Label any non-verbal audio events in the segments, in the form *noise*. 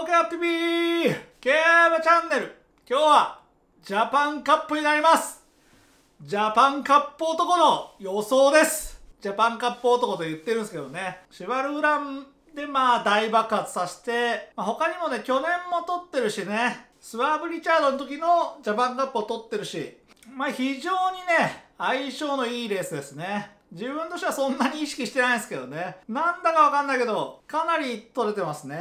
オケアップ TV ゲームチャンネル今日はジャパンカップになりますジャパンカップ男の予想ですジャパンカップ男と言ってるんですけどね、シュバルウランでまあ大爆発させて、まあ、他にもね、去年も撮ってるしね、スワーブ・リチャードの時のジャパンカップを取ってるし、まあ非常にね、相性のいいレースですね。自分としてはそんなに意識してないんですけどね。なんだかわかんないけど、かなり取れてますね。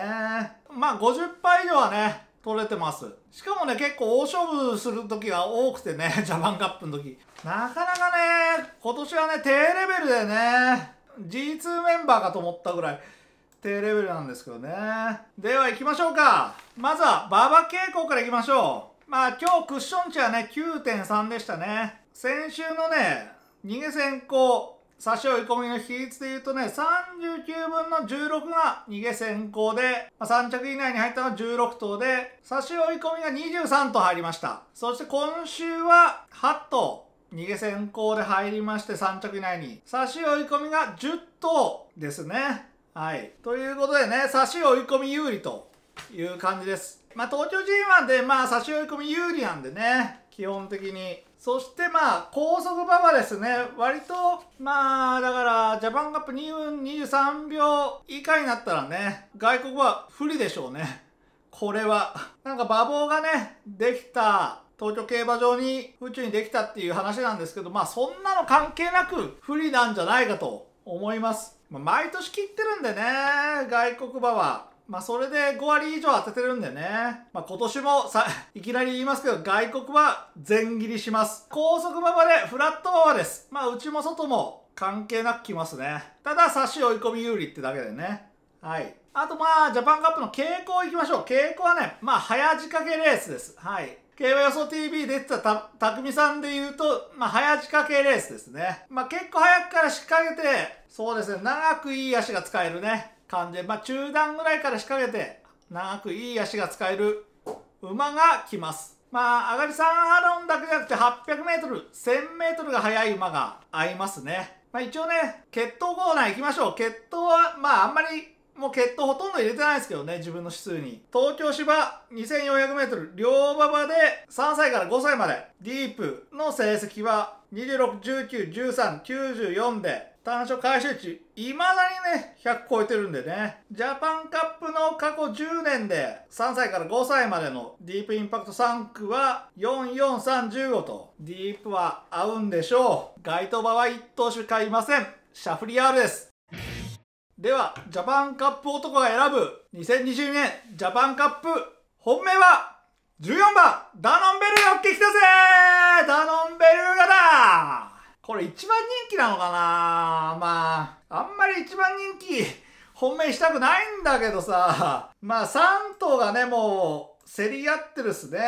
まあ50杯以上はね、取れてます。しかもね、結構大勝負する時が多くてね、*laughs* ジャパンカップの時。なかなかね、今年はね、低レベルでね、G2 メンバーかと思ったぐらい、低レベルなんですけどね。では行きましょうか。まずは、馬場傾向から行きましょう。まあ今日クッション値はね、9.3でしたね。先週のね、逃げ先行、差し追い込みの比率で言うとね、39分の16が逃げ先行で、まあ、3着以内に入ったのは16頭で、差し追い込みが23頭入りました。そして今週は8頭。逃げ先行で入りまして3着以内に。差し追い込みが10頭ですね。はい。ということでね、差し追い込み有利という感じです。まあ東京 G1 でまあ差し追い込み有利なんでね、基本的にそしてまあ、高速馬場ですね。割と、まあ、だから、ジャパンカップ2分23秒以下になったらね、外国は不利でしょうね。これは。なんか馬房がね、できた、東京競馬場に宇宙にできたっていう話なんですけど、まあそんなの関係なく不利なんじゃないかと思います。ま毎年切ってるんでね、外国馬は。まあ、それで5割以上当ててるんでね。まあ、今年もさ、いきなり言いますけど、外国は全切りします。高速馬場でフラット馬場です。まあ、内も外も関係なく来ますね。ただ、差し追い込み有利ってだけでね。はい。あと、まあ、ジャパンカップの傾向行きましょう。傾向はね、まあ、早仕掛けレースです。はい。競馬予想 TV 出てたた、たくみさんで言うと、まあ、早仕掛けレースですね。まあ、結構早くから仕掛けて、そうですね、長くいい足が使えるね。感じで、まあ、中段ぐらいから仕掛けて、長くいい足が使える馬が来ます。まあ、上がり3アロンだけじゃなくて800メートル、1000メートルが速い馬が合いますね。まあ一応ね、決闘コーナー行きましょう。決闘は、まああんまり、もう決闘ほとんど入れてないですけどね、自分の指数に。東京芝2400メートル、両馬場で3歳から5歳まで、ディープの成績は26、19、13、94で、単勝回収値、いまだにね、100超えてるんでね。ジャパンカップの過去10年で、3歳から5歳までのディープインパクト3区は、44315と、ディープは合うんでしょう。該当場は1投手買いません。シャフリヤールです。では、ジャパンカップ男が選ぶ、2022年ジャパンカップ、本命は、14番、ダノンベルお激きたぜダノこれ一番人気なのかなまあ、あんまり一番人気、本命したくないんだけどさ。まあ3頭がね、もう、競り合ってるっすね。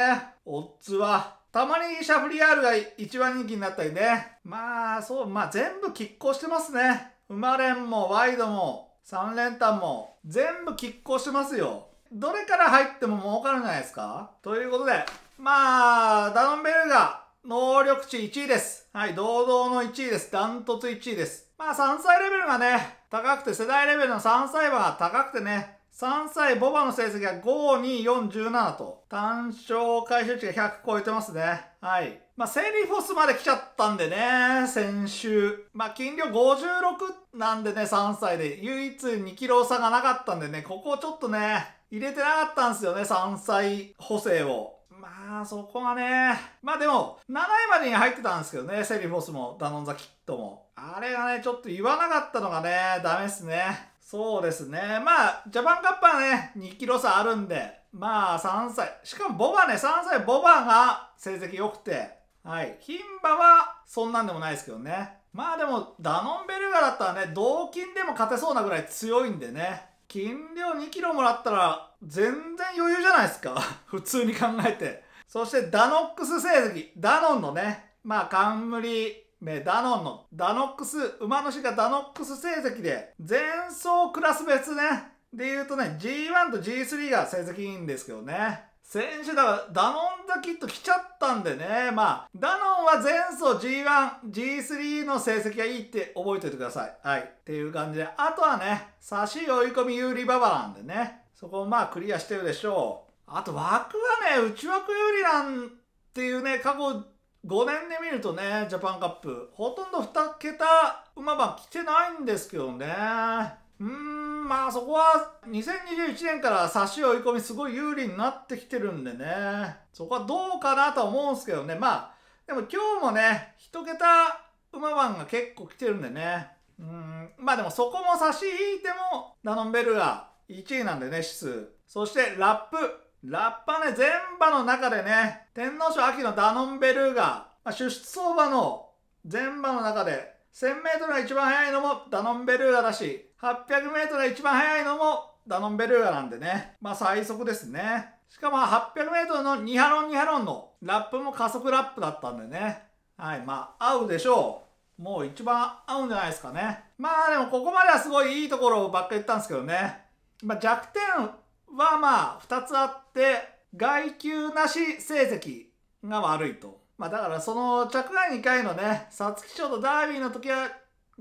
オッズは。たまにシャフリヤールが一番人気になったりね。まあ、そう、まあ全部拮抗してますね。馬連もワイドも三連単も全部拮抗してますよ。どれから入っても儲かるんじゃないですかということで、まあ、ダノンベルが能力値1位です。はい、堂々の1位です。ダントツ1位です。まあ、3歳レベルがね、高くて、世代レベルの3歳は高くてね、3歳ボバの成績が52417と、単勝回収値が100超えてますね。はい。まあ、セリフォスまで来ちゃったんでね、先週。まあ、金量56なんでね、3歳で。唯一2キロ差がなかったんでね、ここをちょっとね、入れてなかったんですよね、3歳補正を。まあ、そこはね。まあでも、7位までに入ってたんですけどね、セリフォスもダノンザキットも。あれがね、ちょっと言わなかったのがね、ダメっすね。そうですね。まあ、ジャパンカップはね、2キロ差あるんで、まあ3歳。しかもボバね、3歳ボバが成績良くて、はい。牝馬はそんなんでもないですけどね。まあでも、ダノンベルガだったらね、同金でも勝てそうなぐらい強いんでね。金量2キロもらったら、全然余裕じゃないですか *laughs* 普通に考えてそしてダノックス成績ダノンのねまあ冠名ダノンのダノックス馬主がダノックス成績で前走クラス別ねで言うとね G1 と G3 が成績いいんですけどね先週だからダノンザキット来ちゃったんでねまあダノンは前走 G1G3 の成績がいいって覚えておいてくださいはいっていう感じであとはね差し追い込み有利ババなんでねそこをまあクリアしてるでしょう。あと枠はね、内枠有利なんていうね、過去5年で見るとね、ジャパンカップ、ほとんど2桁馬番来てないんですけどね。うーん、まあそこは2021年から差し追い込みすごい有利になってきてるんでね、そこはどうかなとは思うんですけどね。まあ、でも今日もね、1桁馬番が結構来てるんでね。うん、まあでもそこも差し引いても、ダノンベルが1位なんでね、指数。そしてラップ。ラッパね、全場の中でね、天皇賞秋のダノンベルーガ、まあ、出出走馬の全場の中で、1000メートルが一番速いのもダノンベルーガだし、800メートルが一番速いのもダノンベルーガなんでね、まあ最速ですね。しかも800メートルのニハロンニハロンのラップも加速ラップだったんでね。はい、まあ合うでしょう。もう一番合うんじゃないですかね。まあでもここまではすごいいいところばっか言ったんですけどね。まあ、弱点はまあ2つあって外球なし成績が悪いと。まあ、だからその着外2回のね、皐月賞とダービーの時は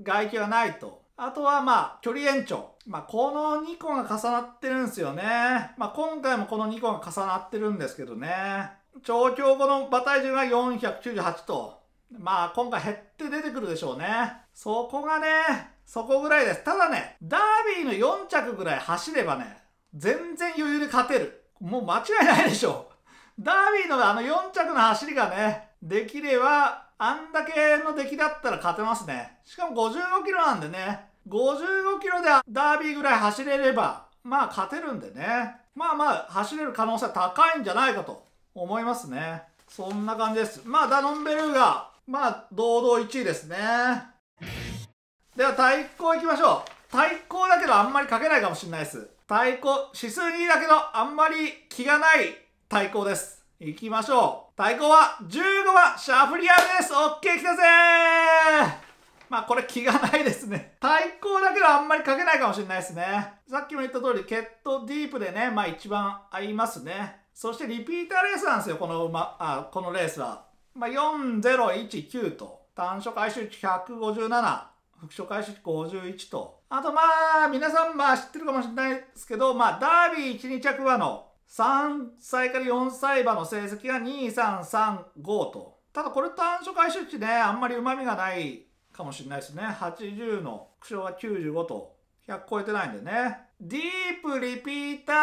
外気はないと。あとはまあ、距離延長。まあ、この2個が重なってるんですよね。まあ、今回もこの2個が重なってるんですけどね。調教後の馬体重が498と。まあ、今回減って出てくるでしょうね。そこがね、そこぐらいです。ただね、ダービーの4着ぐらい走ればね、全然余裕で勝てる。もう間違いないでしょ。ダービーのあの4着の走りがね、できれば、あんだけの出来だったら勝てますね。しかも55キロなんでね、55キロでダービーぐらい走れれば、まあ勝てるんでね。まあまあ走れる可能性は高いんじゃないかと思いますね。そんな感じです。まあダノンベルーガ、まあ堂々1位ですね。では対抗いきましょう対抗だけどあんまり書けないかもしれないです対抗指数2だけどあんまり気がない対抗ですいきましょう対抗は15番シャフリアールですオッケー来たぜまあこれ気がないですね対抗だけどあんまり書けないかもしれないですねさっきも言った通りケットディープでねまあ一番合いますねそしてリピーターレースなんですよこの馬あこのレースはまあ、4019と単色回収値157復唱開始51と、あとまあ、皆さんまあ知ってるかもしれないですけど、まあ、ダービー1、2着馬の3歳から4歳馬の成績が2335と。ただこれ単所回収値ね、あんまり旨味がないかもしれないですね。80の副賞は95と100超えてないんでね。ディープリピーター、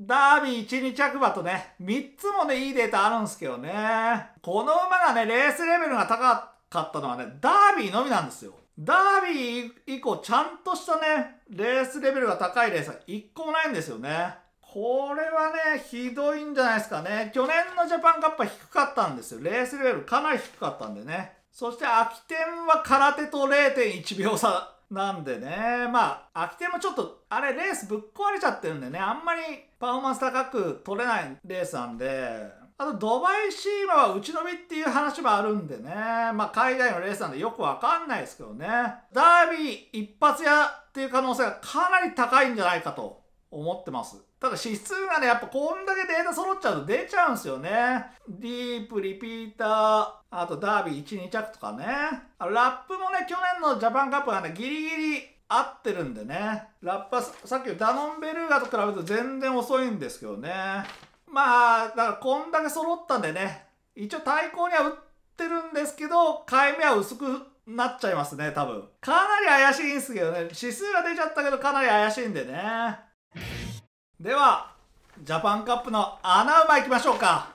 ダービー1、2着馬とね、3つもね、いいデータあるんですけどね。この馬がね、レースレベルが高かったのはね、ダービーのみなんですよ。ダービー以降、ちゃんとしたね、レースレベルが高いレースは1個もないんですよね。これはね、ひどいんじゃないですかね。去年のジャパンカップは低かったんですよ。レースレベルかなり低かったんでね。そして秋天は空手と0.1秒差なんでね。まあ、秋天もちょっと、あれレースぶっ壊れちゃってるんでね、あんまりパフォーマンス高く取れないレースなんで、あと、ドバイシーマは打ち伸びっていう話もあるんでね。まあ、海外のレースなんでよくわかんないですけどね。ダービー一発屋っていう可能性がかなり高いんじゃないかと思ってます。ただ指数がね、やっぱこんだけデータ揃っちゃうと出ちゃうんですよね。ディープ、リピーター、あとダービー1、2着とかね。ラップもね、去年のジャパンカップがね、ギリギリ合ってるんでね。ラップはさっきのダノンベルーガと比べると全然遅いんですけどね。まあ、だからこんだけ揃ったんでね、一応対抗には打ってるんですけど、買い目は薄くなっちゃいますね、多分。かなり怪しいんですけどね、指数が出ちゃったけどかなり怪しいんでね。では、ジャパンカップの穴馬行きましょうか。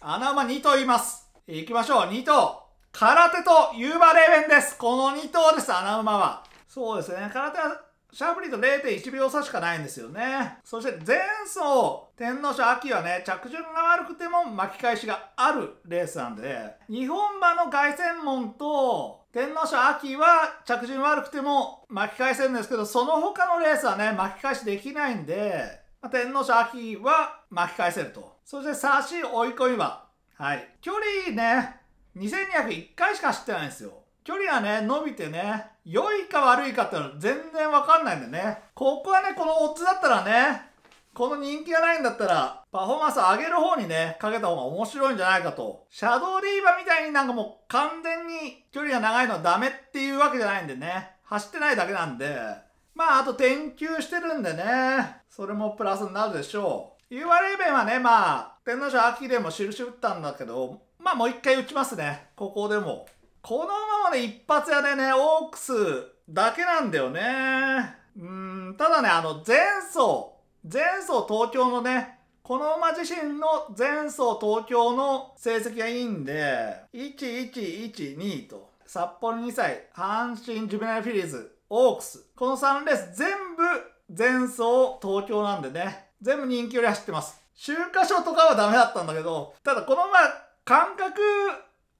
穴馬2頭言います。行きましょう、2頭。空手とユーバレーベンです。この2頭です、穴馬は。そうですね、空手はシャープリーと0.1秒差しかないんですよね。そして前走、天皇賞秋はね、着順が悪くても巻き返しがあるレースなんで、日本馬の凱旋門と天皇賞秋は着順悪くても巻き返せるんですけど、その他のレースはね、巻き返しできないんで、天皇賞秋は巻き返せると。そして差し追い込み馬。はい。距離ね、2201回しか走ってないんですよ。距離がね、伸びてね、良いか悪いかっていうのは全然わかんないんでね。ここはね、このオッズだったらね、この人気がないんだったら、パフォーマンス上げる方にね、かけた方が面白いんじゃないかと。シャドウリーバーみたいになんかもう完全に距離が長いのはダメっていうわけじゃないんでね。走ってないだけなんで。まあ、あと転球してるんでね。それもプラスになるでしょう。u r ア弁はね、まあ、天皇賞秋でも印打ったんだけど、まあもう一回打ちますね。ここでも。このままで一発屋でね、オークスだけなんだよね。うん、ただね、あの、前走、前走東京のね、この馬自身の前走東京の成績がいいんで、1112と、札幌2歳、阪神ジュベナルフィリーズ、オークス。この3レース全部前走東京なんでね、全部人気より走ってます。週刊賞とかはダメだったんだけど、ただこの馬、感覚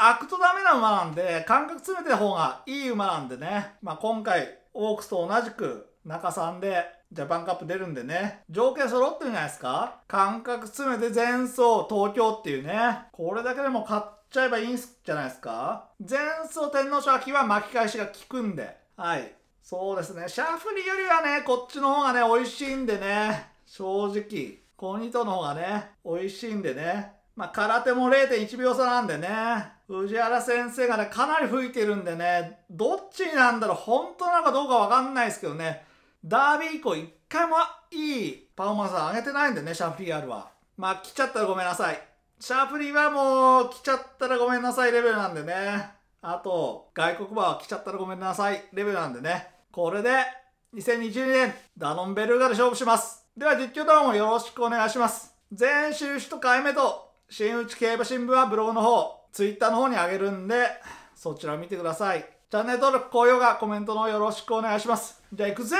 開くとダメな馬なんで、感覚詰めてた方がいい馬なんでね。まあ、今回、オークスと同じく、中さんでジャパンカップ出るんでね、条件揃ってるんじゃないですか感覚詰めて前走東京っていうね、これだけでも買っちゃえばいいんじゃないですか前走天皇賞秋は巻き返しが効くんで、はい。そうですね、シャフリーよりはね、こっちの方がね、美味しいんでね、正直、コニトの方がね、美味しいんでね、まあ、空手も0.1秒差なんでね、藤原先生がね、かなり吹いてるんでね、どっちなんだろう、本当なのかどうかわかんないですけどね、ダービー以降一回もいいパフォーマンス上げてないんでね、シャンフリールは。まあ、来ちゃったらごめんなさい。シャープリーはもう、来ちゃったらごめんなさいレベルなんでね。あと、外国馬は来ちゃったらごめんなさいレベルなんでね。これで、2022年、ダノンベルーガで勝負します。では実況動画もよろしくお願いします。全週首都回目と新内競馬新聞はブログの方、ツイッターの方にあげるんで、そちらを見てください。チャンネル登録、高評価、コメントのよろしくお願いします。じゃあ行くぜ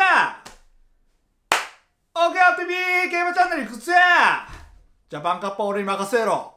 o k ア t v ー競馬チャンネル行くぜジャパンカップ俺に任せろ。